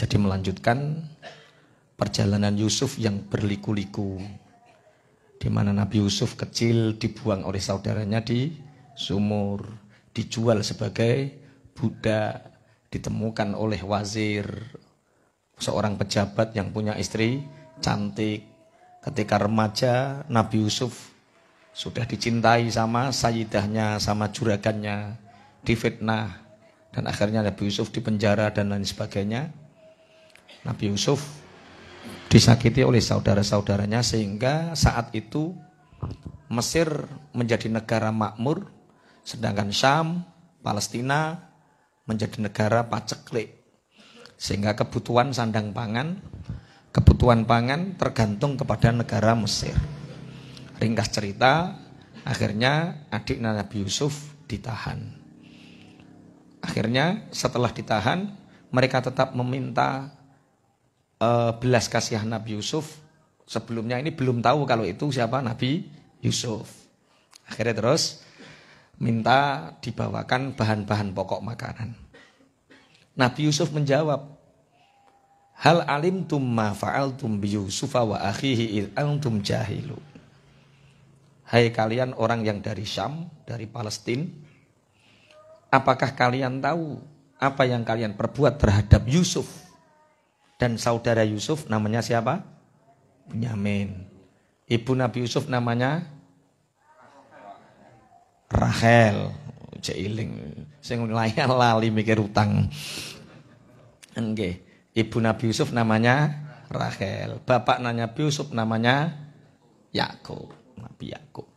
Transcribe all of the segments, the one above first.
Jadi melanjutkan perjalanan Yusuf yang berliku-liku. Di mana Nabi Yusuf kecil dibuang oleh saudaranya di sumur, dijual sebagai budak, ditemukan oleh wazir, seorang pejabat yang punya istri cantik. Ketika remaja, Nabi Yusuf sudah dicintai sama sayidahnya, sama juragannya, difitnah, dan akhirnya Nabi Yusuf dipenjara dan lain sebagainya. Nabi Yusuf disakiti oleh saudara-saudaranya sehingga saat itu Mesir menjadi negara makmur sedangkan Syam, Palestina menjadi negara paceklik sehingga kebutuhan sandang pangan kebutuhan pangan tergantung kepada negara Mesir. Ringkas cerita, akhirnya adik Nabi Yusuf ditahan. Akhirnya setelah ditahan, mereka tetap meminta Eh, belas kasihan Nabi Yusuf sebelumnya ini belum tahu kalau itu siapa Nabi Yusuf. Akhirnya terus minta dibawakan bahan-bahan pokok makanan. Nabi Yusuf menjawab, Hal alim tum ma tum bi Yusuf wa akhihi id antum jahilu. Hai kalian orang yang dari Syam, dari Palestina, apakah kalian tahu apa yang kalian perbuat terhadap Yusuf dan saudara Yusuf namanya siapa? Benyamin. Ibu Nabi Yusuf namanya Rahel. Jailing. Sing layar lali mikir utang. Engge. Ibu Nabi Yusuf namanya Rahel. Bapak nanya Yusuf namanya Yakub. Nabi Yakub.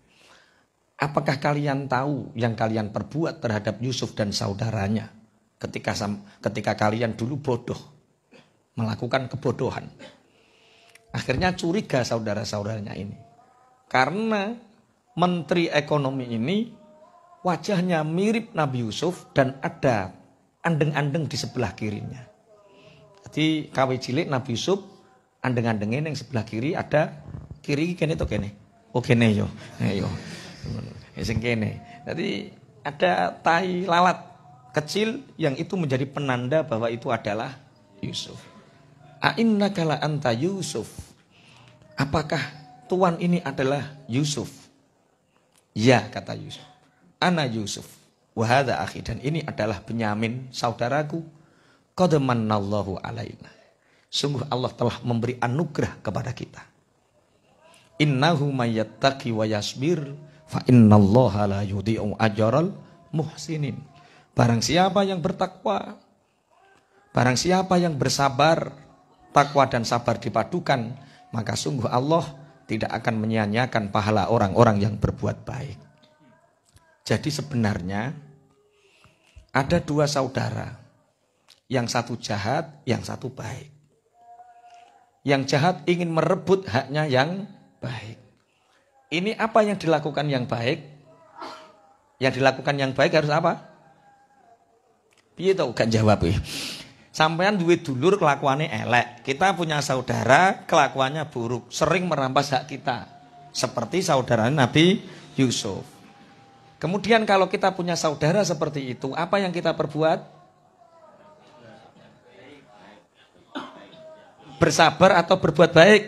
Apakah kalian tahu yang kalian perbuat terhadap Yusuf dan saudaranya ketika ketika kalian dulu bodoh? melakukan kebodohan. Akhirnya curiga saudara-saudaranya ini. Karena menteri ekonomi ini wajahnya mirip Nabi Yusuf dan ada andeng-andeng di sebelah kirinya. Jadi KW cilik Nabi Yusuf andeng andeng yang sebelah kiri ada kiri kene to kene. Oh kene yo. Ayo. Eh, eh, sing kene. Jadi ada tai lalat kecil yang itu menjadi penanda bahwa itu adalah Yusuf. A'inna kala anta Yusuf. Apakah tuan ini adalah Yusuf? Ya, kata Yusuf. Ana Yusuf. Wahada akhi. Dan ini adalah penyamin saudaraku. Qadamannallahu alaina. Sungguh Allah telah memberi anugerah kepada kita. Innahu mayyattaqi wa yasbir fa innallaha la yudhi'u ajral muhsinin. Barang siapa yang bertakwa, barang siapa yang bersabar, takwa dan sabar dipadukan, maka sungguh Allah tidak akan menyia-nyiakan pahala orang-orang yang berbuat baik. Jadi sebenarnya ada dua saudara, yang satu jahat, yang satu baik. Yang jahat ingin merebut haknya yang baik. Ini apa yang dilakukan yang baik? Yang dilakukan yang baik harus apa? Piye tau kan jawab ya. Sampean duit dulur kelakuannya elek. Kita punya saudara kelakuannya buruk, sering merampas hak kita. Seperti saudara Nabi Yusuf. Kemudian kalau kita punya saudara seperti itu, apa yang kita perbuat? Bersabar atau berbuat baik?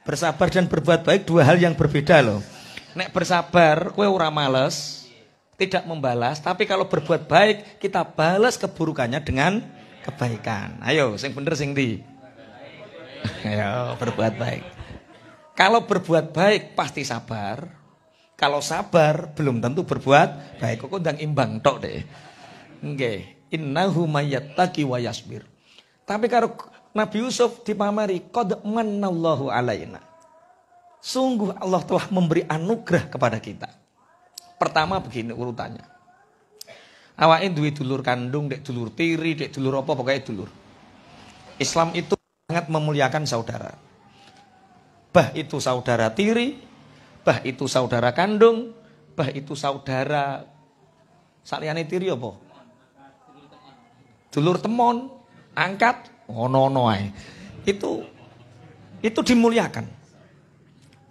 Bersabar dan berbuat baik dua hal yang berbeda loh. Nek bersabar, kue ora males, tidak membalas, tapi kalau berbuat baik kita balas keburukannya dengan kebaikan. Ayo, sing bener sing di. Ayo, berbuat baik. Kalau berbuat baik pasti sabar. Kalau sabar belum tentu berbuat baik. Kok udah imbang tok deh. Oke, innahu mayyattaqi wa yasbir. Tapi kalau Nabi Yusuf dipamari qad manallahu alaina. Sungguh Allah telah memberi anugerah kepada kita pertama begini urutannya. Awake duwe dulur kandung, dek dulur tiri, dek dulur apa pokoknya dulur. Islam itu sangat memuliakan saudara. Bah itu saudara tiri, bah itu saudara kandung, bah itu saudara saliyane tiri apa? Dulur temon, angkat, ono-ono Itu itu dimuliakan.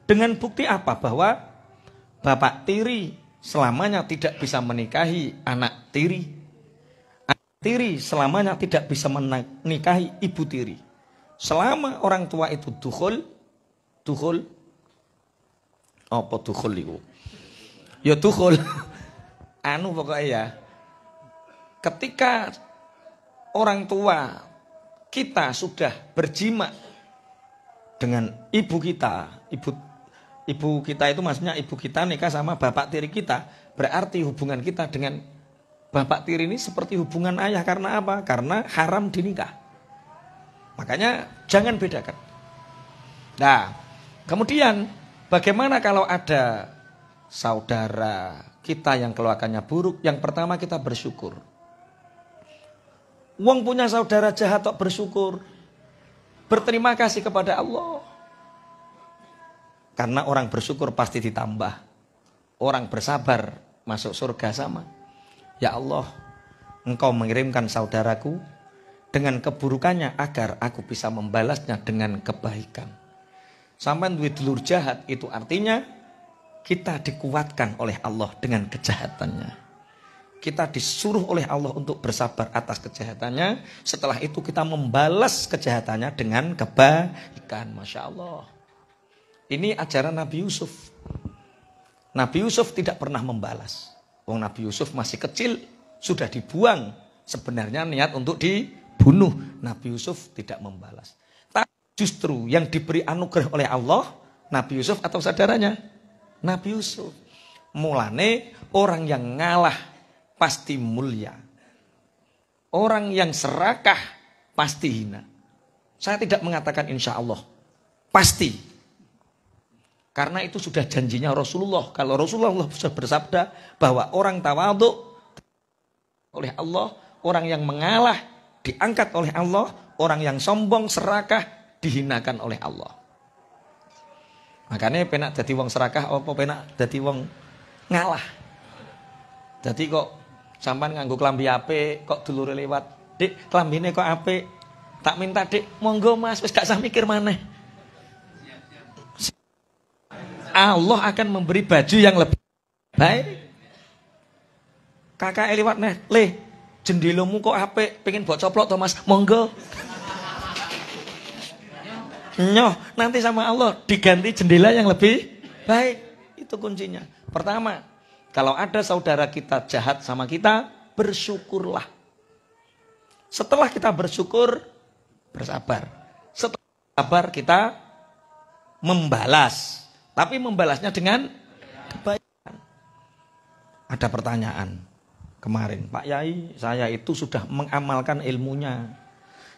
Dengan bukti apa? Bahwa bapak tiri selamanya tidak bisa menikahi anak tiri. Anak tiri selamanya tidak bisa menikahi ibu tiri. Selama orang tua itu duhul, duhul, apa duhul itu? Ya duhul, Anu pokoknya ya. Ketika orang tua kita sudah berjima dengan ibu kita, ibu ibu kita itu maksudnya ibu kita nikah sama bapak tiri kita berarti hubungan kita dengan bapak tiri ini seperti hubungan ayah karena apa? Karena haram dinikah. Makanya jangan bedakan. Nah, kemudian bagaimana kalau ada saudara kita yang keluarganya buruk? Yang pertama kita bersyukur. Uang punya saudara jahat kok bersyukur. Berterima kasih kepada Allah. Karena orang bersyukur pasti ditambah. Orang bersabar masuk surga sama. Ya Allah, engkau mengirimkan saudaraku dengan keburukannya agar aku bisa membalasnya dengan kebaikan. Sampai duit dulur jahat itu artinya kita dikuatkan oleh Allah dengan kejahatannya. Kita disuruh oleh Allah untuk bersabar atas kejahatannya. Setelah itu kita membalas kejahatannya dengan kebaikan. Masya Allah. Ini ajaran Nabi Yusuf. Nabi Yusuf tidak pernah membalas. Wong Nabi Yusuf masih kecil, sudah dibuang. Sebenarnya niat untuk dibunuh. Nabi Yusuf tidak membalas. Tapi justru yang diberi anugerah oleh Allah, Nabi Yusuf atau saudaranya? Nabi Yusuf. Mulane orang yang ngalah pasti mulia. Orang yang serakah pasti hina. Saya tidak mengatakan insya Allah. Pasti karena itu sudah janjinya Rasulullah. Kalau Rasulullah sudah bersabda bahwa orang tawaduk oleh Allah, orang yang mengalah diangkat oleh Allah, orang yang sombong serakah dihinakan oleh Allah. Makanya penak jadi wong serakah apa penak jadi wong ngalah. Jadi kok sampan nganggo klambi ape, kok dulu lewat, Dik, klambine kok ape? Tak minta Dik, monggo Mas, wis gak usah mikir maneh. Allah akan memberi baju yang lebih baik. Kakak Eliwat nih, le, jendilumu kok HP pengen buat coplok Thomas, Monggo. Nyoh, nanti sama Allah diganti jendela yang lebih baik. Itu kuncinya. Pertama, kalau ada saudara kita jahat sama kita, bersyukurlah. Setelah kita bersyukur, bersabar. Setelah sabar kita membalas. Tapi membalasnya dengan kebaikan. Ada pertanyaan kemarin, Pak Yai, saya itu sudah mengamalkan ilmunya.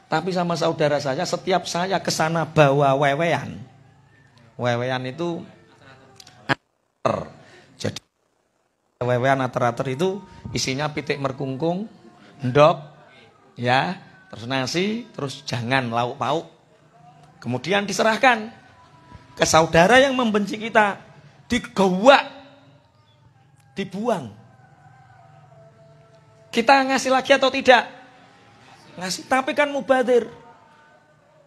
Tapi sama saudara saya, setiap saya ke sana bawa wewean. Wewean itu Jadi wewean ater-ater itu isinya pitik merkungkung, ndok, ya, terus nasi, terus jangan lauk pauk. Kemudian diserahkan ke saudara yang membenci kita, digowak, dibuang. Kita ngasih lagi atau tidak? Ngasih, tapi kan mubadir.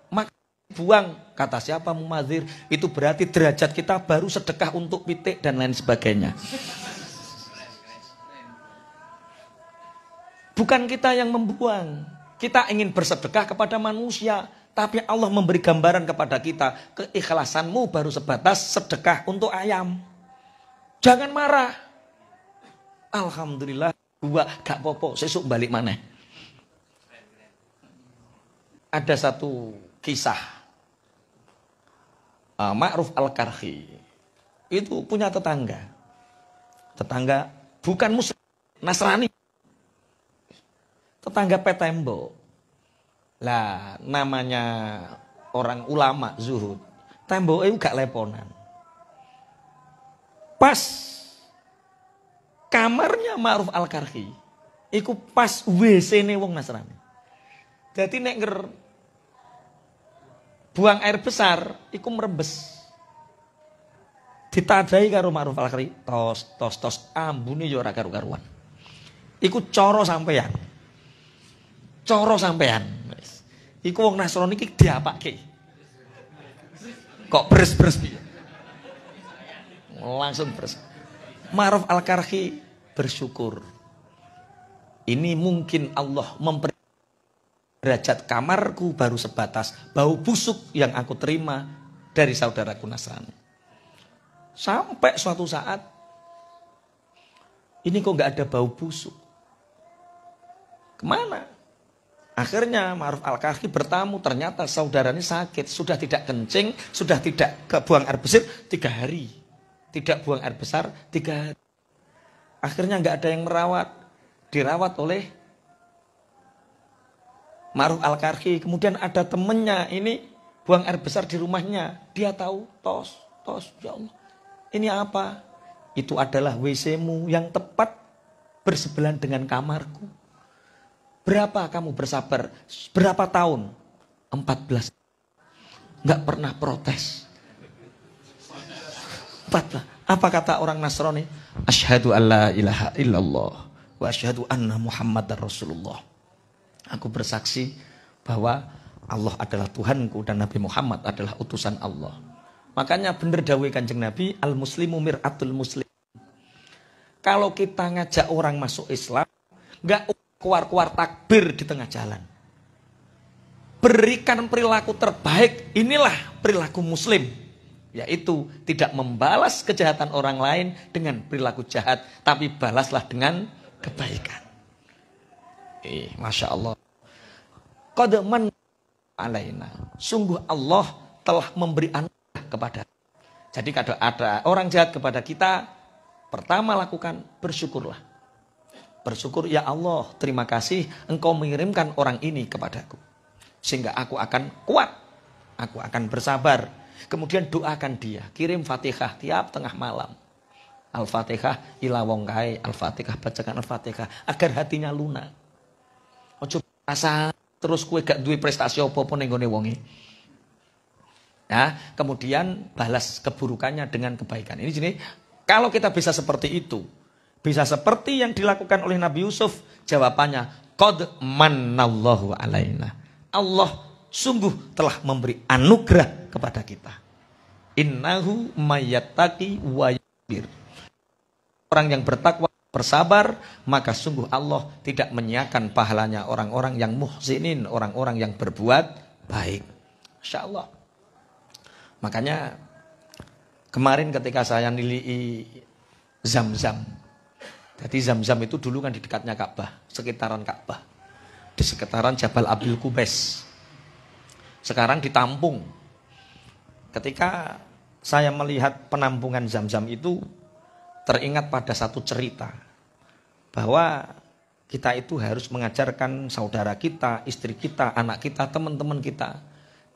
Maka buang, kata siapa mubazir, itu berarti derajat kita baru sedekah untuk pitik dan lain sebagainya. Bukan kita yang membuang, kita ingin bersedekah kepada manusia, tapi Allah memberi gambaran kepada kita, keikhlasanmu baru sebatas sedekah untuk ayam. Jangan marah. Alhamdulillah, gua gak popo, sesuk balik mana. Ada satu kisah. Uh, Ma'ruf Al-Karhi. Itu punya tetangga. Tetangga bukan muslim, Nasrani. Tetangga petembo. Lah namanya orang ulama zuhud. Tembok itu gak leponan. Pas kamarnya Ma'ruf Al-Karhi. Iku pas WC ne wong Nasrani. Jadi nek buang air besar, iku merebes. Ditadai karo Ma'ruf Al-Karhi, tos tos tos ambune yo ora karu-karuan. Iku coro sampean. Coro sampean. Iku wong Nasrani iki diapake. Kok beres-beres piye? Langsung beres. Maruf Al-Karhi bersyukur. Ini mungkin Allah memper derajat kamarku baru sebatas bau busuk yang aku terima dari saudaraku Nasrani. Sampai suatu saat ini kok nggak ada bau busuk. Kemana? Akhirnya Ma'ruf Al-Kahfi bertamu, ternyata saudaranya sakit, sudah tidak kencing, sudah tidak kebuang air besar tiga hari. Tidak buang air besar tiga hari. Akhirnya nggak ada yang merawat, dirawat oleh Ma'ruf Al-Kahfi. Kemudian ada temennya, ini buang air besar di rumahnya. Dia tahu, tos, tos, ya Allah. Ini apa? Itu adalah WC-mu yang tepat bersebelahan dengan kamarku Berapa kamu bersabar? Berapa tahun? 14. Nggak pernah protes. Empat Apa kata orang Nasrani? asyhadu alla ilaha illallah. Wa asyhadu anna Muhammad dan Rasulullah. Aku bersaksi bahwa Allah adalah Tuhanku dan Nabi Muhammad adalah utusan Allah. Makanya benar dawe kanjeng Nabi, al-muslimu mir'atul muslim. Kalau kita ngajak orang masuk Islam, nggak Keluar-keluar takbir di tengah jalan. Berikan perilaku terbaik, inilah perilaku muslim. Yaitu tidak membalas kejahatan orang lain dengan perilaku jahat, tapi balaslah dengan kebaikan. Eh, Masya Allah. Qadman alaina. Sungguh Allah telah memberi anugerah kepada kita. Jadi kalau ada orang jahat kepada kita, pertama lakukan bersyukurlah bersyukur ya Allah terima kasih engkau mengirimkan orang ini kepadaku sehingga aku akan kuat aku akan bersabar kemudian doakan dia kirim fatihah tiap tengah malam Al-Fatihah ilawongkai Al-Fatihah bacakan Al-Fatihah agar hatinya lunak ojo rasa terus kue gak duwe prestasi apa pun yang gone ya Nah, kemudian balas keburukannya dengan kebaikan. Ini jadi kalau kita bisa seperti itu, bisa seperti yang dilakukan oleh Nabi Yusuf. Jawabannya, Qad mannallahu alaina. Allah sungguh telah memberi anugerah kepada kita. Innahu mayataki wa yabir. Orang yang bertakwa bersabar, maka sungguh Allah tidak menyiakan pahalanya orang-orang yang muhsinin, orang-orang yang berbuat baik. Insya Allah. Makanya kemarin ketika saya nilai zam-zam, jadi Zam-Zam itu dulu kan di dekatnya Ka'bah, sekitaran Ka'bah. Di sekitaran Jabal Abil Kubes. Sekarang ditampung. Ketika saya melihat penampungan Zam-Zam itu teringat pada satu cerita bahwa kita itu harus mengajarkan saudara kita, istri kita, anak kita, teman-teman kita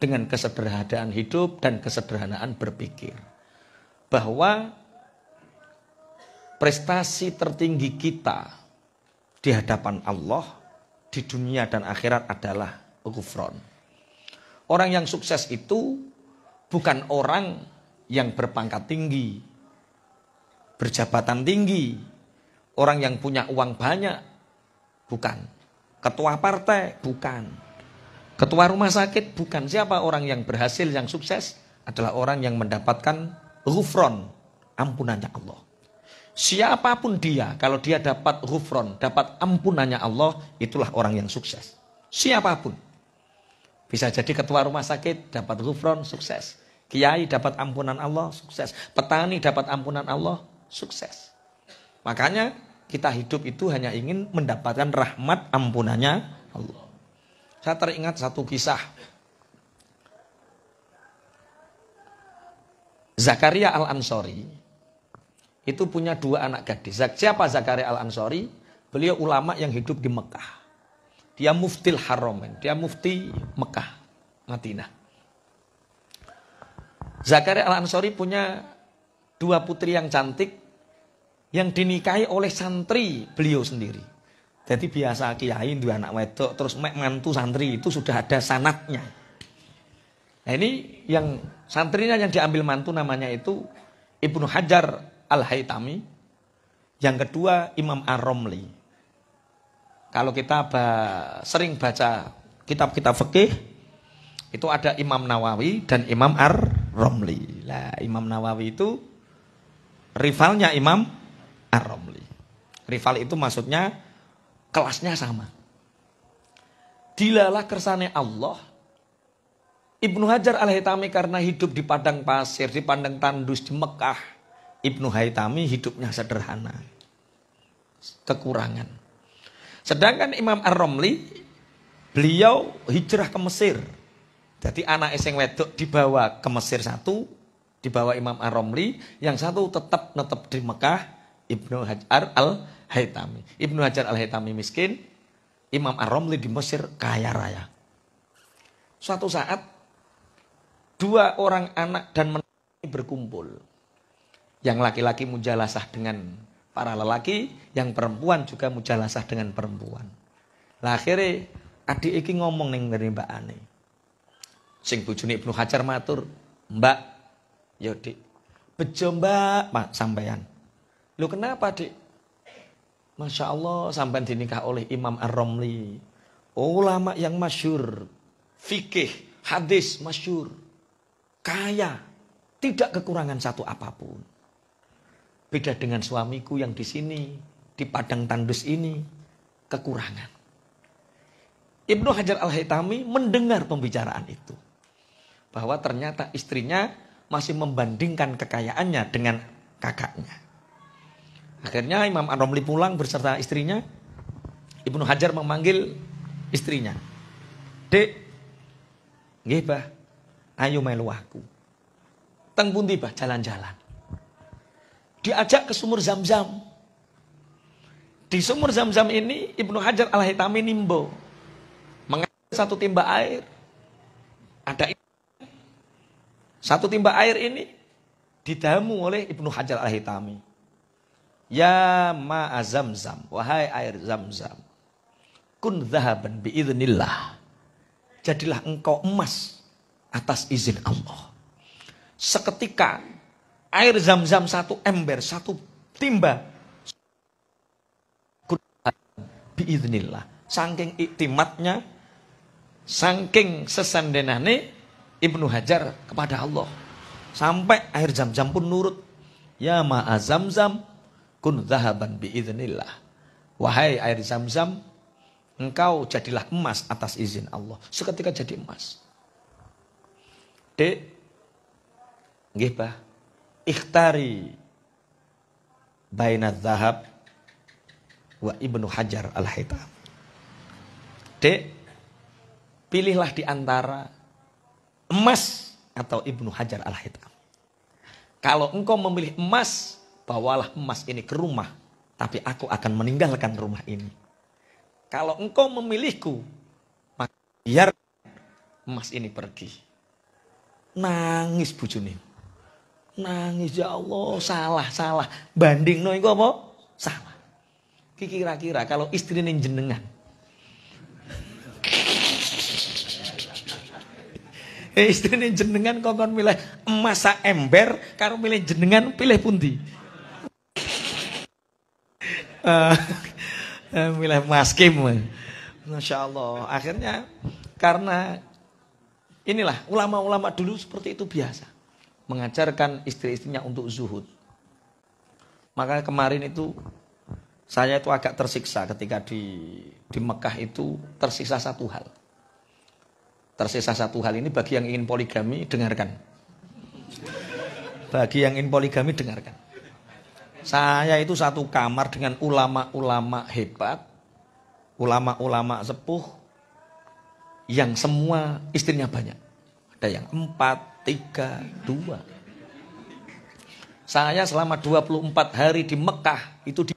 dengan kesederhanaan hidup dan kesederhanaan berpikir. Bahwa prestasi tertinggi kita di hadapan Allah di dunia dan akhirat adalah kufron. Orang yang sukses itu bukan orang yang berpangkat tinggi, berjabatan tinggi, orang yang punya uang banyak, bukan. Ketua partai, bukan. Ketua rumah sakit, bukan. Siapa orang yang berhasil, yang sukses? Adalah orang yang mendapatkan ghufron, ampunannya Allah. Siapapun dia, kalau dia dapat rufron, dapat ampunannya Allah, itulah orang yang sukses. Siapapun. Bisa jadi ketua rumah sakit dapat rufron, sukses. Kiai dapat ampunan Allah, sukses. Petani dapat ampunan Allah, sukses. Makanya kita hidup itu hanya ingin mendapatkan rahmat ampunannya Allah. Saya teringat satu kisah Zakaria Al-Ansori itu punya dua anak gadis. Siapa Zakaria Al-Ansori? Beliau ulama yang hidup di Mekah. Dia muftil Haromen, dia mufti Mekah, Madinah. Zakaria Al-Ansori punya dua putri yang cantik yang dinikahi oleh santri beliau sendiri. Jadi biasa kiai dua anak wedok terus mek mantu santri itu sudah ada sanatnya. Nah ini yang santrinya yang diambil mantu namanya itu Ibnu Hajar Al-Haytami. Yang kedua Imam Ar-Romli. Kalau kita sering baca kitab-kitab fikih itu ada Imam Nawawi dan Imam Ar-Romli. Nah, Imam Nawawi itu rivalnya Imam Ar-Romli. Rival itu maksudnya kelasnya sama. Dilalah kersane Allah Ibnu Hajar al-Hitami karena hidup di padang pasir, di padang tandus, di Mekah. Ibnu Haitami hidupnya sederhana. Kekurangan. Sedangkan Imam Ar-Romli, beliau hijrah ke Mesir. Jadi anak eseng wedok dibawa ke Mesir satu, dibawa Imam Ar-Romli, yang satu tetap netep di Mekah, Ibnu Hajar al-Haitami. Ibnu Hajar al-Haitami miskin, Imam Ar-Romli di Mesir kaya raya. Suatu saat, dua orang anak dan berkumpul yang laki-laki mujalasah dengan para lelaki, yang perempuan juga mujalasah dengan perempuan. Lah akhirnya adik iki ngomong neng dari Mbak Ani. Sing bujuni Ibnu Hajar matur, "Mbak, yodi ya, bejo Mbak Pak sampean." Lu kenapa, Dik? Masya Allah sampai dinikah oleh Imam Ar-Romli. Oh, ulama yang masyur. Fikih, hadis masyur. Kaya. Tidak kekurangan satu apapun. Beda dengan suamiku yang di sini, di padang tandus ini, kekurangan. Ibnu Hajar Al-Haytami mendengar pembicaraan itu. Bahwa ternyata istrinya masih membandingkan kekayaannya dengan kakaknya. Akhirnya Imam Ar-Romli pulang berserta istrinya. Ibnu Hajar memanggil istrinya. Dek, ngebah, ayo melu aku. Teng tiba, bah jalan-jalan diajak ke sumur zam-zam. Di sumur zam-zam ini Ibnu Hajar al Haytami nimbo. Mengambil satu timba air. Ada satu timba air ini didamu oleh Ibnu Hajar al Haytami. Ya ma zam-zam. Wahai air zam-zam. Kun zahaban biiznillah. Jadilah engkau emas atas izin Allah. Seketika air zam-zam satu ember, satu timba. Biiznillah. Sangking iktimatnya, sangking sesandenane Ibnu Hajar kepada Allah. Sampai air zam-zam pun nurut. Ya ma'a zam-zam kun zahaban biiznillah. Wahai air zam-zam, engkau jadilah emas atas izin Allah. Seketika jadi emas. Dek, nggih bah, ikhtari bainat zahab wa ibnu hajar al haitam dek pilihlah di antara emas atau ibnu hajar al haitam kalau engkau memilih emas bawalah emas ini ke rumah tapi aku akan meninggalkan rumah ini kalau engkau memilihku biar emas ini pergi nangis bujuni nangis ya Allah salah salah banding no iku apa salah kira-kira kalau istri ini jenengan eh, istri ini jenengan kok kan milih emas sa ember kalau milih jenengan pilih pundi uh, milih mas kim Masya Allah akhirnya karena inilah ulama-ulama dulu seperti itu biasa mengajarkan istri-istrinya untuk zuhud. Maka kemarin itu saya itu agak tersiksa ketika di di Mekah itu tersisa satu hal. Tersisa satu hal ini bagi yang ingin poligami dengarkan. Bagi yang ingin poligami dengarkan. Saya itu satu kamar dengan ulama-ulama hebat, ulama-ulama sepuh yang semua istrinya banyak. Ada yang empat, tiga, dua. Saya selama 24 hari di Mekah itu di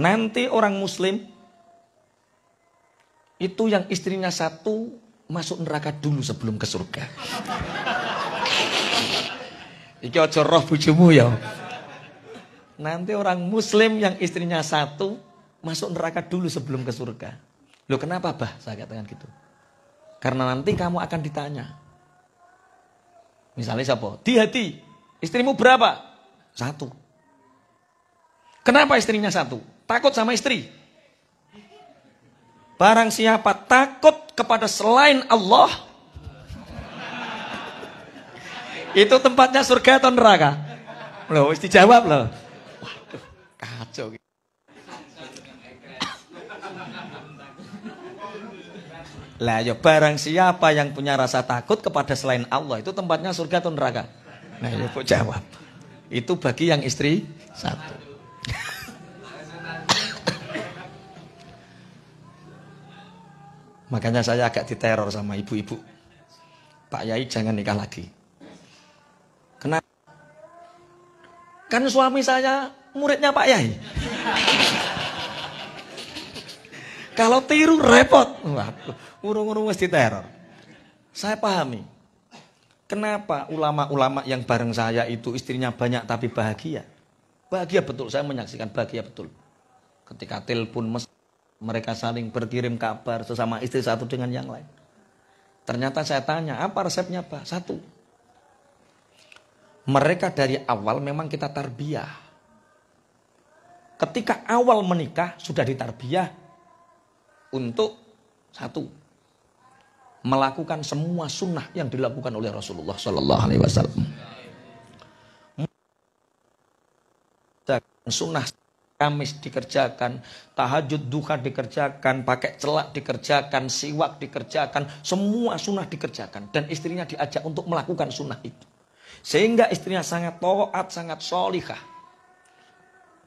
Nanti orang muslim itu yang istrinya satu masuk neraka dulu sebelum ke surga. Iki aja roh bujumu ya. Nanti orang muslim yang istrinya satu masuk neraka dulu sebelum ke surga lo kenapa bah? Saya katakan gitu. Karena nanti kamu akan ditanya. Misalnya siapa? Di hati. Istrimu berapa? Satu. Kenapa istrinya satu? Takut sama istri. Barang siapa takut kepada selain Allah, itu tempatnya surga atau neraka? Loh, jawab loh. Waduh, kacau. Lah ya barang siapa yang punya rasa takut kepada selain Allah itu tempatnya surga atau neraka? Nah, ya Bu jawab. Itu bagi yang istri satu. Makanya saya agak diteror sama ibu-ibu. Pak Yai jangan nikah lagi. Kenapa? Kan suami saya muridnya Pak Yai. Kalau tiru repot. Urung-urung mesti teror. Saya pahami. Kenapa ulama-ulama yang bareng saya itu istrinya banyak tapi bahagia? Bahagia betul, saya menyaksikan bahagia betul. Ketika telepon mes, mereka saling berkirim kabar sesama istri satu dengan yang lain. Ternyata saya tanya, apa resepnya Pak? Satu. Mereka dari awal memang kita tarbiyah. Ketika awal menikah sudah ditarbiyah, untuk satu melakukan semua sunnah yang dilakukan oleh Rasulullah Shallallahu Alaihi Wasallam. Sunnah Kamis dikerjakan, tahajud duha dikerjakan, pakai celak dikerjakan, siwak dikerjakan, semua sunnah dikerjakan. Dan istrinya diajak untuk melakukan sunnah itu. Sehingga istrinya sangat toat, sangat solihah.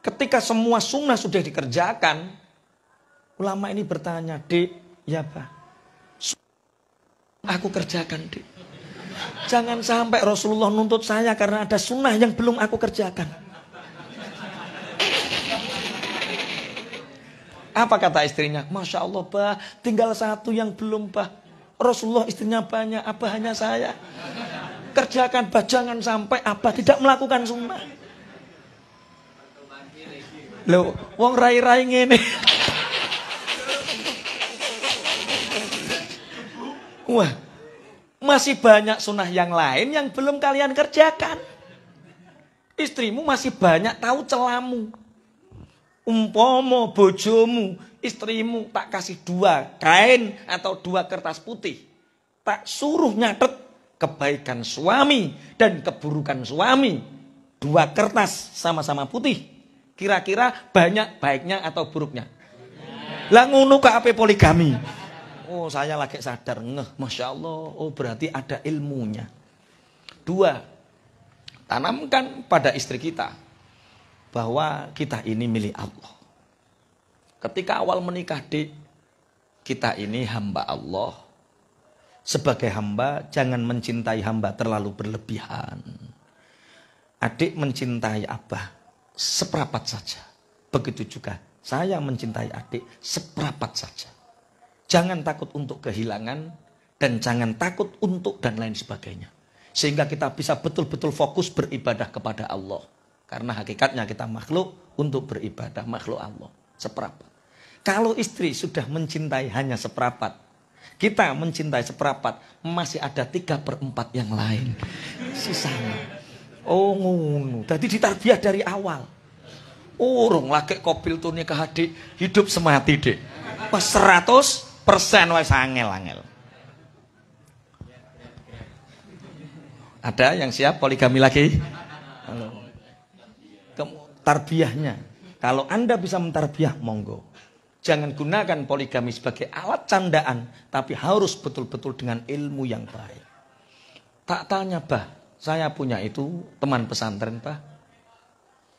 Ketika semua sunnah sudah dikerjakan, Ulama ini bertanya, Dek, ya Pak, aku kerjakan, Dek. Jangan sampai Rasulullah nuntut saya karena ada sunnah yang belum aku kerjakan. Apa kata istrinya? Masya Allah, pak, tinggal satu yang belum, pak. Rasulullah istrinya banyak, apa hanya saya? Kerjakan, pak, jangan sampai apa tidak melakukan sunnah. Loh, wong rai-rai ngene. Wah, masih banyak sunnah yang lain yang belum kalian kerjakan. Istrimu masih banyak tahu celamu. Umpomo, bojomu, istrimu tak kasih dua kain atau dua kertas putih. Tak suruh nyatet kebaikan suami dan keburukan suami. Dua kertas sama-sama putih. Kira-kira banyak baiknya atau buruknya. Lah ke ape poligami. Oh saya lagi sadar ngeh, masya Allah. Oh berarti ada ilmunya. Dua, tanamkan pada istri kita bahwa kita ini milik Allah. Ketika awal menikah di kita ini hamba Allah. Sebagai hamba jangan mencintai hamba terlalu berlebihan. Adik mencintai abah seperapat saja. Begitu juga saya mencintai adik seperapat saja. Jangan takut untuk kehilangan dan jangan takut untuk dan lain sebagainya. Sehingga kita bisa betul-betul fokus beribadah kepada Allah. Karena hakikatnya kita makhluk untuk beribadah, makhluk Allah. Seperapat. Kalau istri sudah mencintai hanya seperapat, kita mencintai seperapat, masih ada tiga perempat yang lain. Sisanya. Oh ngunu Jadi ditarbiah dari awal. Urung lagi kopil ke nikah hidup semati deh. Pas seratus persen wes angel-angel. Ada yang siap poligami lagi? Halo. Tarbiahnya. Kalau Anda bisa mentarbiah, monggo. Jangan gunakan poligami sebagai alat candaan, tapi harus betul-betul dengan ilmu yang baik. Tak tanya, bah, saya punya itu teman pesantren, bah.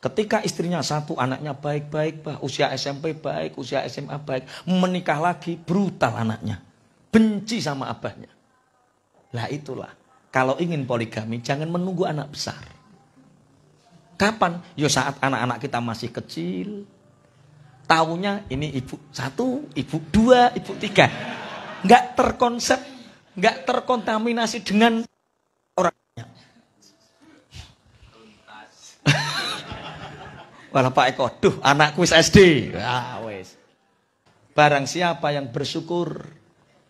Ketika istrinya satu, anaknya baik-baik, bah, usia SMP baik, usia SMA baik, menikah lagi brutal anaknya. Benci sama abahnya. Lah itulah, kalau ingin poligami jangan menunggu anak besar. Kapan? Yo ya, saat anak-anak kita masih kecil. Tahunya ini ibu satu, ibu dua, ibu tiga. Nggak terkonsep, nggak terkontaminasi dengan walah Pak Eko, duh anakku wis SD. Ah, wis. Barang siapa yang bersyukur,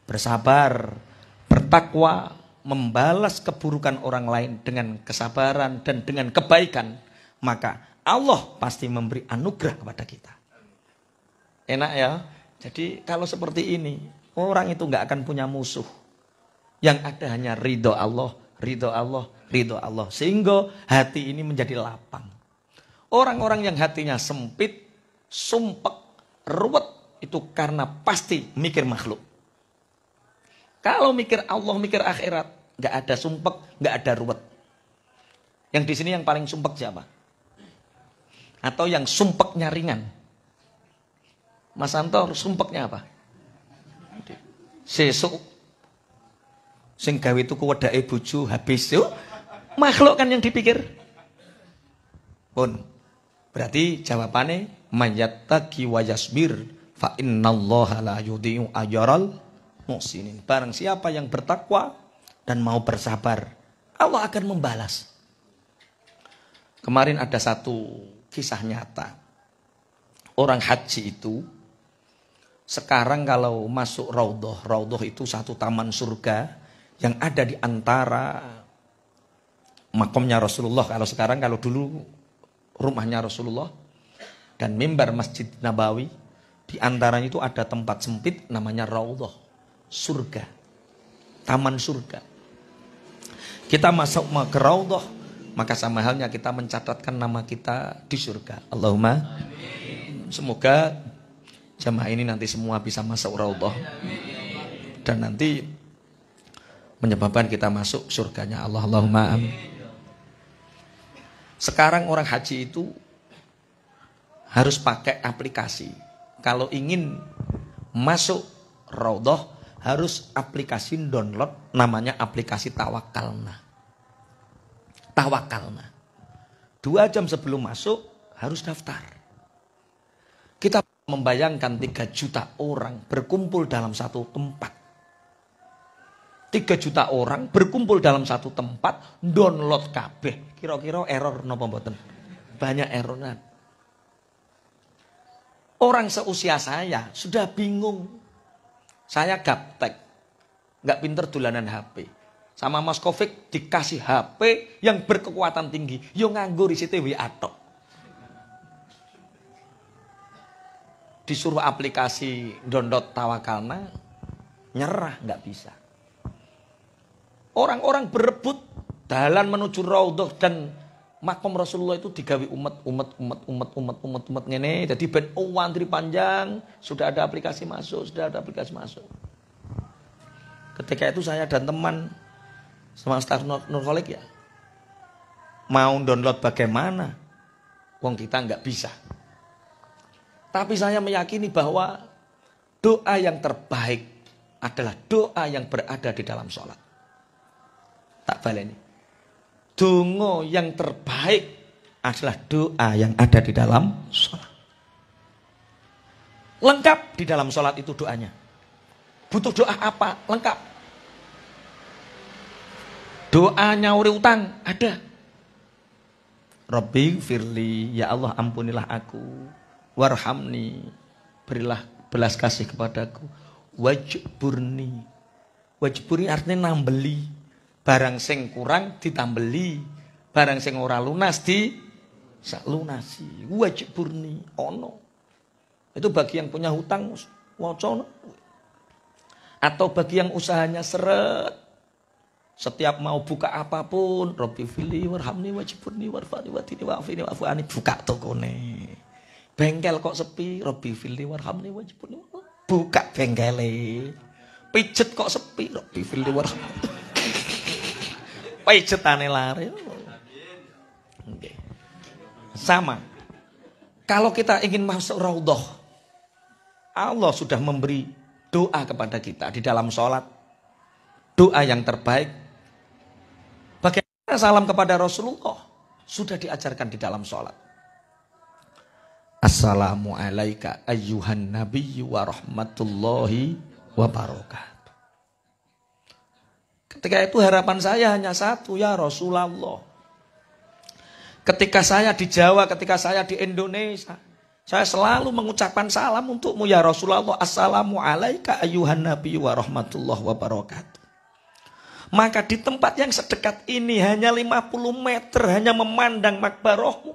bersabar, bertakwa, membalas keburukan orang lain dengan kesabaran dan dengan kebaikan, maka Allah pasti memberi anugerah kepada kita. Enak ya? Jadi kalau seperti ini, orang itu nggak akan punya musuh. Yang ada hanya ridho Allah, ridho Allah, ridho Allah. Sehingga hati ini menjadi lapang. Orang-orang yang hatinya sempit, sumpek, ruwet itu karena pasti mikir makhluk. Kalau mikir Allah, mikir akhirat, nggak ada sumpek, nggak ada ruwet. Yang di sini yang paling sumpek siapa? Atau yang sumpeknya ringan? Mas Anto sumpeknya apa? Sesuk sing gawe tuku wedake habis yo. Makhluk kan yang dipikir. Pun. Berarti jawabannya manyattaqi wa yasbir fa innallaha la yudhi'u ajral muhsinin. Barang siapa yang bertakwa dan mau bersabar, Allah akan membalas. Kemarin ada satu kisah nyata. Orang haji itu sekarang kalau masuk raudhah, raudhah itu satu taman surga yang ada di antara makomnya Rasulullah. Kalau sekarang kalau dulu rumahnya Rasulullah dan mimbar Masjid Nabawi di antaranya itu ada tempat sempit namanya Raudhah, surga. Taman surga. Kita masuk ke Raudhah, maka sama halnya kita mencatatkan nama kita di surga. Allahumma Semoga jamaah ini nanti semua bisa masuk Raudhah. Dan nanti menyebabkan kita masuk surganya Allah. Allahumma amin. Sekarang orang haji itu harus pakai aplikasi. Kalau ingin masuk Raudhah harus aplikasi download namanya aplikasi Tawakalna. Tawakalna. Dua jam sebelum masuk harus daftar. Kita membayangkan tiga juta orang berkumpul dalam satu tempat. tiga juta orang berkumpul dalam satu tempat, download kb kira-kira error no mboten? Banyak eroran. Orang seusia saya sudah bingung. Saya gaptek. Gak pinter dulanan HP. Sama Mas Kofik dikasih HP yang berkekuatan tinggi. Yo nganggur di situ atau. Disuruh aplikasi download tawakalna. Nyerah nggak bisa. Orang-orang berebut dalam menuju raudhah dan makom Rasulullah itu digawe umat umat umat umat umat umat umat ngene jadi ben oh, antri panjang sudah ada aplikasi masuk sudah ada aplikasi masuk ketika itu saya dan teman sama staff Nur, ya mau download bagaimana wong kita nggak bisa tapi saya meyakini bahwa doa yang terbaik adalah doa yang berada di dalam sholat tak baleni. Dungo yang terbaik adalah doa yang ada di dalam sholat. Lengkap di dalam sholat itu doanya. Butuh doa apa? Lengkap. Doa nyauri utang ada. Robbi firli, ya Allah ampunilah aku. Warhamni, berilah belas kasih kepadaku. Wajburni, wajburni artinya nambeli barang sing kurang ditambeli, barang sing ora lunas di sak lunasi, wajib burni ono. Itu bagi yang punya hutang wocon Atau bagi yang usahanya seret, setiap mau buka apapun, Robi Fili, Warhamni, wajib burni Warfani, Watini, Wafini, Wafani, buka toko nih Bengkel kok sepi, Robi Fili, Warhamni, wajib burni buka bengkel Pijet kok sepi, Robi Fili, Warhamni cetane lari. Okay. Sama. Kalau kita ingin masuk raudhah, Allah sudah memberi doa kepada kita di dalam sholat. Doa yang terbaik. Bagaimana salam kepada Rasulullah sudah diajarkan di dalam sholat. Assalamualaikum alayka ayyuhan nabiyyu wa rahmatullahi Ketika itu harapan saya hanya satu ya Rasulullah. Ketika saya di Jawa, ketika saya di Indonesia, saya selalu mengucapkan salam untukmu ya Rasulullah. Assalamu alaika ayuhan nabi wa rahmatullah wa barakatuh. Maka di tempat yang sedekat ini hanya 50 meter hanya memandang makbarohmu.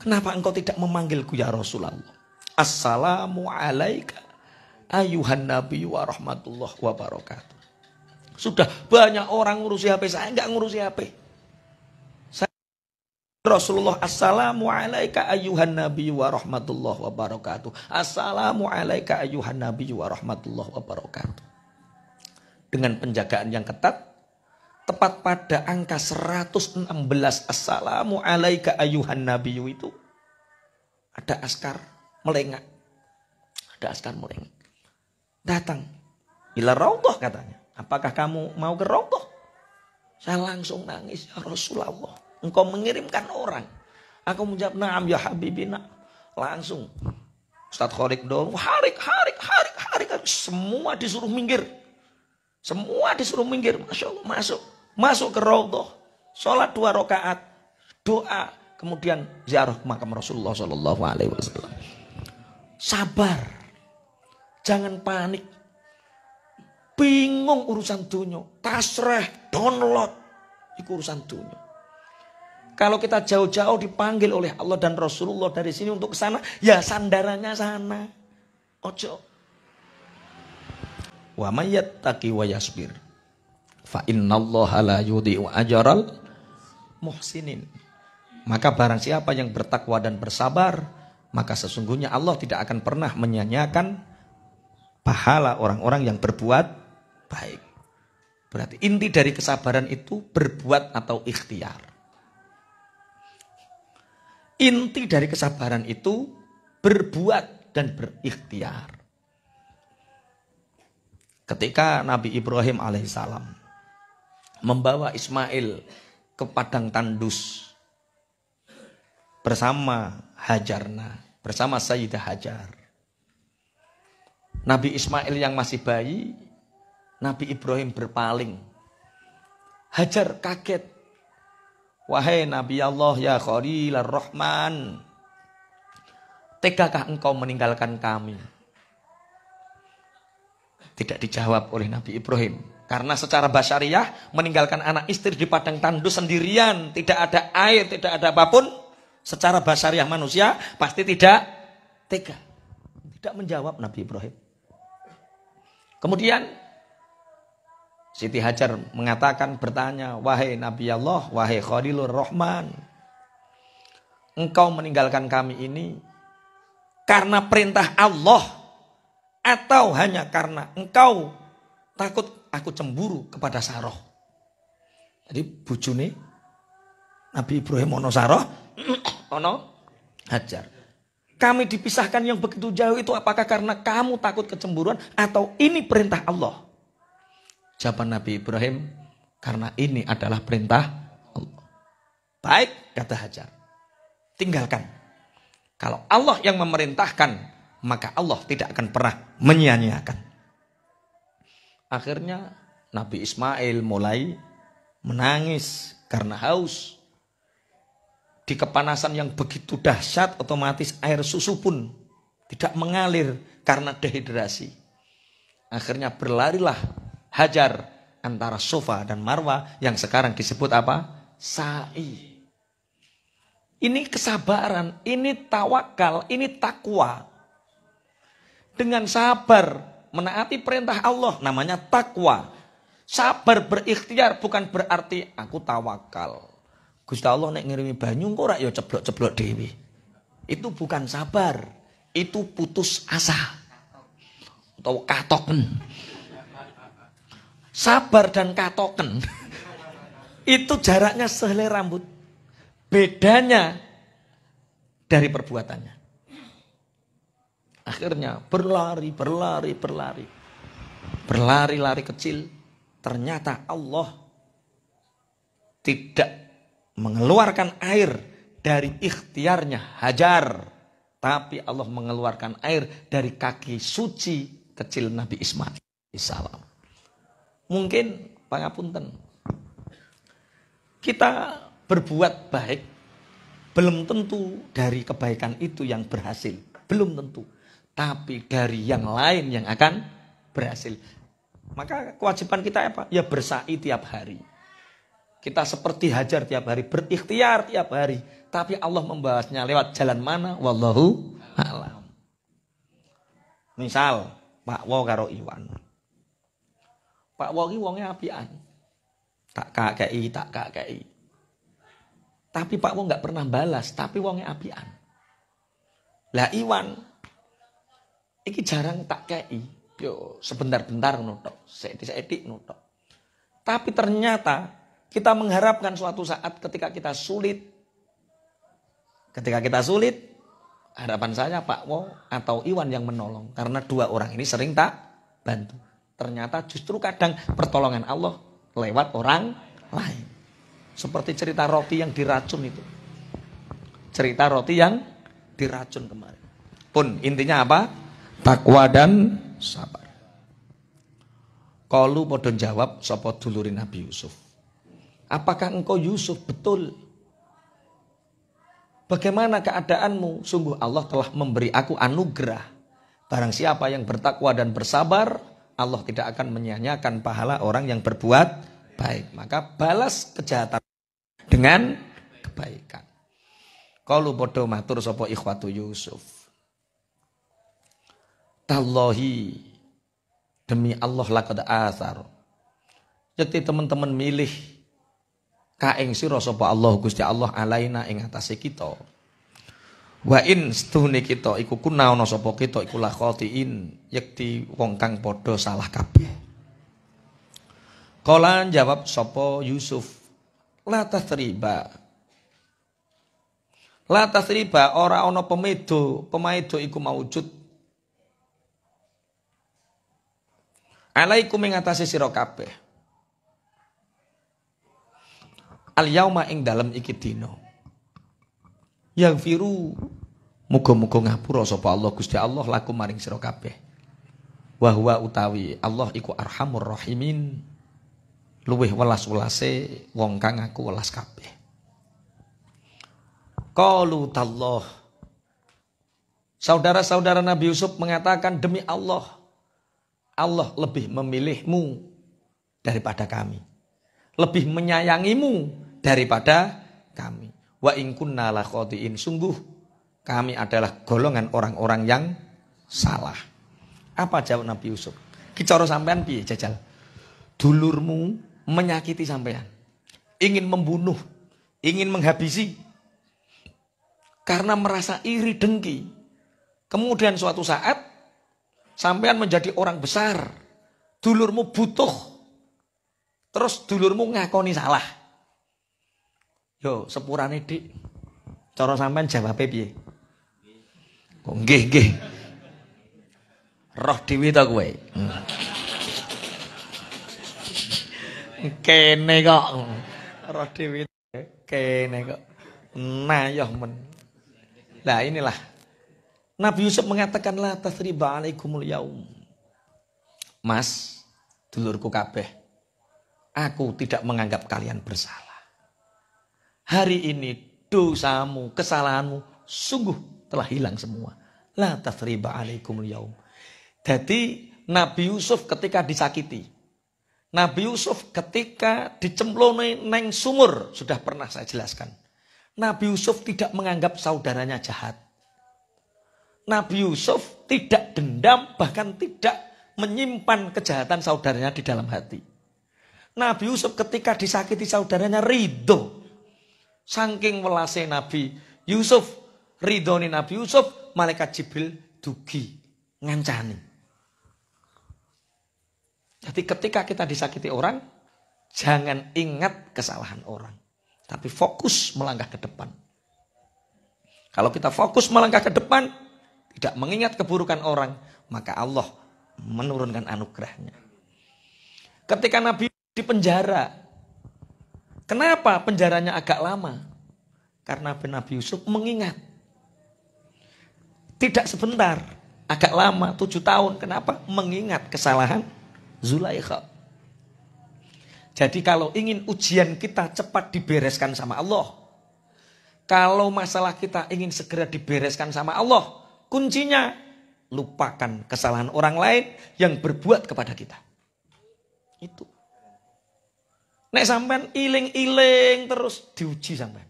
Kenapa engkau tidak memanggilku ya Rasulullah? Assalamu alaika ayuhan nabi wa rahmatullah wa barakatuh. Sudah banyak orang ngurusi HP saya nggak ngurusi HP. Saya, Rasulullah Assalamu alaika ayuhan nabi wa rahmatullah wa barakatuh. Assalamu alaika ayuhan nabi wa rahmatullah wa barakatuh. Dengan penjagaan yang ketat, tepat pada angka 116 Assalamu alaika ayuhan nabi itu ada askar melengak. Ada askar melengak. Datang. Ila raudhah katanya. Apakah kamu mau ke kerokoh? Saya langsung nangis, ya Rasulullah. Engkau mengirimkan orang. Aku menjawab, naam ya Habibina. Langsung. Ustaz Khorik dong, harik, harik, harik, harik. Semua disuruh minggir. Semua disuruh minggir. Masuk, masuk. Masuk ke Rodoh. Sholat dua rakaat, Doa. Kemudian ziarah makam Rasulullah Shallallahu Alaihi Wasallam. Sabar. Jangan panik bingung urusan dunia, tasreh, download, itu urusan dunia. Kalau kita jauh-jauh dipanggil oleh Allah dan Rasulullah dari sini untuk ke sana, ya sandarannya sana. Ojo. Wa mayat taqi wa yasbir fa innallaha la yudhi'u ajral muhsinin. Maka barang siapa yang bertakwa dan bersabar, maka sesungguhnya Allah tidak akan pernah menyanyiakan pahala orang-orang yang berbuat baik. Berarti inti dari kesabaran itu berbuat atau ikhtiar. Inti dari kesabaran itu berbuat dan berikhtiar. Ketika Nabi Ibrahim alaihissalam membawa Ismail ke padang tandus bersama Hajarna, bersama Sayyidah Hajar. Nabi Ismail yang masih bayi Nabi Ibrahim berpaling. Hajar kaget. Wahai Nabi Allah ya Khalil Rahman. Tegakah engkau meninggalkan kami? Tidak dijawab oleh Nabi Ibrahim. Karena secara basyariah meninggalkan anak istri di padang tandus sendirian. Tidak ada air, tidak ada apapun. Secara basyariah manusia pasti tidak tega. Tidak menjawab Nabi Ibrahim. Kemudian Siti Hajar mengatakan bertanya, "Wahai Nabi Allah, wahai Khalilur Rahman, engkau meninggalkan kami ini karena perintah Allah atau hanya karena engkau takut aku cemburu kepada Saroh?" Jadi bujune Nabi Ibrahim ono Saroh, ono Hajar. Kami dipisahkan yang begitu jauh itu apakah karena kamu takut kecemburuan atau ini perintah Allah? Jawaban Nabi Ibrahim, karena ini adalah perintah Allah. Baik, kata Hajar. Tinggalkan. Kalau Allah yang memerintahkan, maka Allah tidak akan pernah menyia-nyiakan. Akhirnya Nabi Ismail mulai menangis karena haus. Di kepanasan yang begitu dahsyat, otomatis air susu pun tidak mengalir karena dehidrasi. Akhirnya berlarilah hajar antara sofa dan marwah yang sekarang disebut apa? Sa'i. Ini kesabaran, ini tawakal, ini takwa. Dengan sabar menaati perintah Allah namanya takwa. Sabar berikhtiar bukan berarti aku tawakal. Gusti Allah nek ngirimi banyu kok ya ceblok-ceblok dewi. Itu bukan sabar, itu putus asa. Atau katoken. Sabar dan katoken. itu jaraknya sehelai rambut. Bedanya dari perbuatannya. Akhirnya berlari, berlari, berlari. Berlari-lari kecil. Ternyata Allah tidak mengeluarkan air dari ikhtiarnya Hajar. Tapi Allah mengeluarkan air dari kaki suci kecil Nabi Ismail. Assalamualaikum mungkin pangapunten. Kita berbuat baik belum tentu dari kebaikan itu yang berhasil, belum tentu. Tapi dari yang lain yang akan berhasil. Maka kewajiban kita apa? Ya bersa'i tiap hari. Kita seperti hajar tiap hari, berikhtiar tiap hari. Tapi Allah membahasnya lewat jalan mana? Wallahu a'lam. Misal, Pak Wo Iwan. Pak wongnya api an Tak kakei, tak kakei. Tapi Pak Wong nggak pernah balas, tapi api an Lah Iwan, ini jarang tak kei. Yo sebentar-bentar nutok, seetik-seetik nutok. Tapi ternyata kita mengharapkan suatu saat ketika kita sulit, ketika kita sulit, harapan saya Pak Wo atau Iwan yang menolong karena dua orang ini sering tak bantu. Ternyata justru kadang pertolongan Allah lewat orang lain. Seperti cerita roti yang diracun itu. Cerita roti yang diracun kemarin. Pun intinya apa? Takwa dan sabar. Kalu mau jawab sopo dulurin Nabi Yusuf. Apakah engkau Yusuf betul? Bagaimana keadaanmu? Sungguh Allah telah memberi aku anugerah. Barang siapa yang bertakwa dan bersabar, Allah tidak akan menyia-nyiakan pahala orang yang berbuat baik. Maka balas kejahatan dengan kebaikan. Kalau bodoh matur sopo ikhwatu Yusuf. Tallahi demi Allah laqad asar. Jadi teman-teman milih kaeng siro sopo Allah Gusti Allah alaina ing kita. Wa in stune kita iku kuna ana sapa kita iku la khatiin yekti wong kang padha salah kabeh. Kala jawab sapa Yusuf la tasriba. La tasriba ora ana pemedo, pemedo iku maujud. Alaikum ing atase sira kabeh. Al yauma ing dalem iki dina yang yaghfiru mugo-mugo ngapura sapa Allah Gusti Allah laku maring sira kabeh wa huwa utawi Allah iku arhamur rahimin luweh welas-welase wong kang aku welas kabeh qalu tallah saudara-saudara Nabi Yusuf mengatakan demi Allah Allah lebih memilihmu daripada kami lebih menyayangimu daripada Wa in kunna lakhotiin. Sungguh kami adalah golongan orang-orang yang salah. Apa jawab Nabi Yusuf? Kicoro sampean piye jajal? Dulurmu menyakiti sampean. Ingin membunuh, ingin menghabisi. Karena merasa iri dengki. Kemudian suatu saat sampean menjadi orang besar. Dulurmu butuh. Terus dulurmu ngakoni salah. Yo, sepurane Dik. Cara sampean jawabe piye? Kok nggih nggih. Roh dewi ta kowe. Hmm. Kene kok. Roh dewi kene kok. Nah, yo men. lah inilah Nabi Yusuf mengatakan la tasriba alaikumul yaum. Mas, dulurku kabeh. Aku tidak menganggap kalian bersalah. Hari ini dosamu, kesalahanmu sungguh telah hilang semua. La tasriba alaikum yaum. Jadi Nabi Yusuf ketika disakiti, Nabi Yusuf ketika dicemplone neng sumur sudah pernah saya jelaskan. Nabi Yusuf tidak menganggap saudaranya jahat. Nabi Yusuf tidak dendam bahkan tidak menyimpan kejahatan saudaranya di dalam hati. Nabi Yusuf ketika disakiti saudaranya ridho Saking welase Nabi Yusuf, ridoni Nabi Yusuf, malaikat Jibril dugi ngancani. Jadi ketika kita disakiti orang, jangan ingat kesalahan orang, tapi fokus melangkah ke depan. Kalau kita fokus melangkah ke depan, tidak mengingat keburukan orang, maka Allah menurunkan anugerahnya. Ketika Nabi di penjara, Kenapa penjaranya agak lama? Karena Nabi Yusuf mengingat. Tidak sebentar, agak lama, tujuh tahun. Kenapa? Mengingat kesalahan Zulaikha. Jadi kalau ingin ujian kita cepat dibereskan sama Allah. Kalau masalah kita ingin segera dibereskan sama Allah. Kuncinya lupakan kesalahan orang lain yang berbuat kepada kita. Itu. Nek sampean iling-iling terus diuji sampean.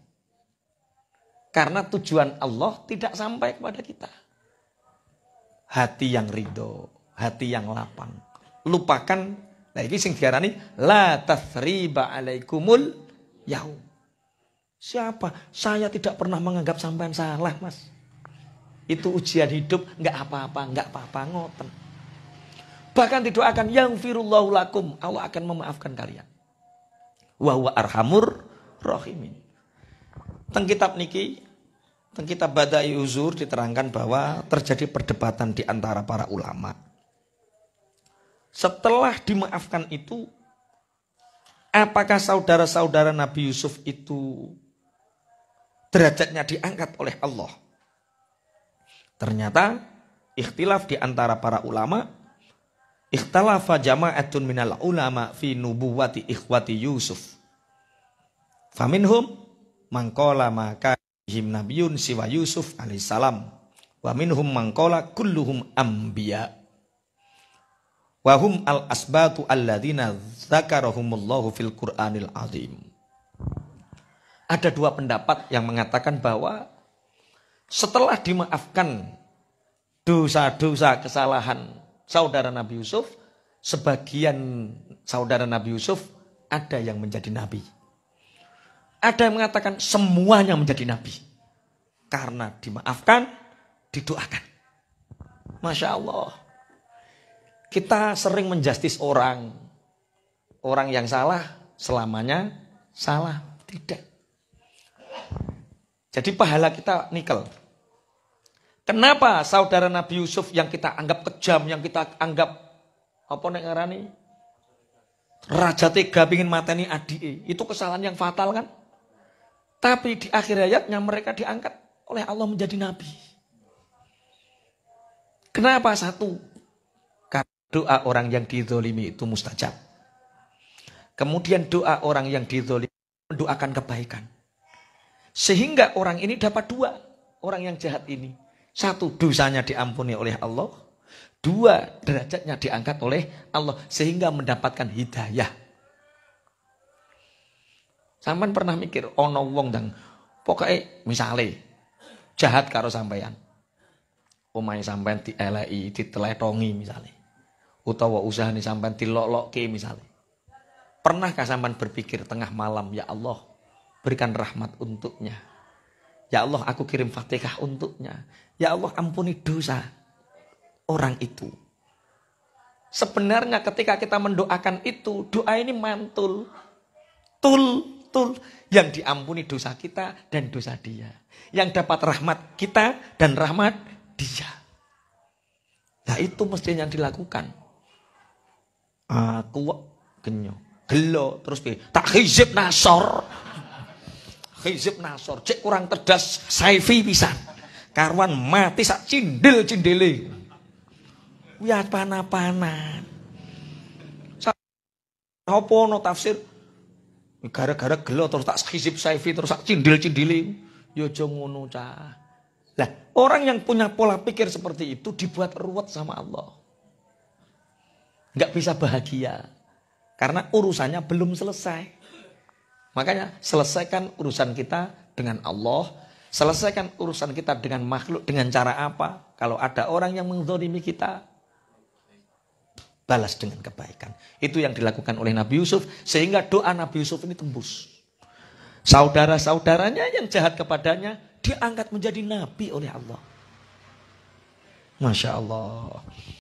Karena tujuan Allah tidak sampai kepada kita. Hati yang ridho, hati yang lapang. Lupakan, nah ini sing diarani, la tasriba alaikumul yaum. Siapa? Saya tidak pernah menganggap sampean salah, Mas. Itu ujian hidup, nggak apa-apa, nggak apa-apa, ngoten. Bahkan didoakan, yang firullahulakum, Allah akan memaafkan kalian. Wahwa arhamur rohimin. Teng kitab niki, teng kitab Badai Uzur diterangkan bahwa terjadi perdebatan di antara para ulama. Setelah dimaafkan itu, apakah saudara-saudara Nabi Yusuf itu derajatnya diangkat oleh Allah? Ternyata ikhtilaf di antara para ulama Ikhtalafa jama'atun minal ulama fi nubuwati ikhwati Yusuf. Faminhum mangkola maka him nabiyun siwa Yusuf alaihissalam. Wa minhum mangkola kulluhum ambiya. Wahum al asbatu alladzina zakarahumullahu fil Qur'anil azim. Ada dua pendapat yang mengatakan bahwa setelah dimaafkan dosa-dosa kesalahan saudara Nabi Yusuf, sebagian saudara Nabi Yusuf ada yang menjadi nabi. Ada yang mengatakan semuanya menjadi nabi. Karena dimaafkan, didoakan. Masya Allah. Kita sering menjustis orang. Orang yang salah selamanya salah. Tidak. Jadi pahala kita nikel. Kenapa saudara Nabi Yusuf yang kita anggap kejam, yang kita anggap apa nek ngarani? Raja tega pingin mateni adike. Itu kesalahan yang fatal kan? Tapi di akhir hayatnya mereka diangkat oleh Allah menjadi nabi. Kenapa satu? Karena doa orang yang dizolimi itu mustajab. Kemudian doa orang yang dizolimi mendoakan kebaikan. Sehingga orang ini dapat dua. Orang yang jahat ini satu, dosanya diampuni oleh Allah. Dua, derajatnya diangkat oleh Allah. Sehingga mendapatkan hidayah. Sampai pernah mikir, ono wong dan pokoknya misalnya, jahat karo sampeyan. Omai sampeyan di teletongi misalnya. Utawa usaha usahane sampeyan di lolok misalnya. Pernahkah sampeyan berpikir tengah malam, ya Allah, berikan rahmat untuknya Ya Allah aku kirim fatihah untuknya. Ya Allah ampuni dosa orang itu. Sebenarnya ketika kita mendoakan itu, doa ini mantul. Tul, tul. Yang diampuni dosa kita dan dosa dia. Yang dapat rahmat kita dan rahmat dia. Nah itu mestinya yang dilakukan. Aku genyo. Gelo terus tak hizib nasor. Hizib Nasor cek kurang cerdas Saifi bisa karwan mati sak cindil-cindile. wiat panah-panah Apa ana tafsir gara-gara gelo terus tak Hizib Saifi terus sak cindil cindili Ya aja Lah, orang yang punya pola pikir seperti itu dibuat ruwet sama Allah. Nggak bisa bahagia. Karena urusannya belum selesai. Makanya selesaikan urusan kita dengan Allah, selesaikan urusan kita dengan makhluk dengan cara apa? Kalau ada orang yang mengzolimi kita, balas dengan kebaikan. Itu yang dilakukan oleh Nabi Yusuf sehingga doa Nabi Yusuf ini tembus. Saudara-saudaranya yang jahat kepadanya diangkat menjadi nabi oleh Allah. Masya Allah.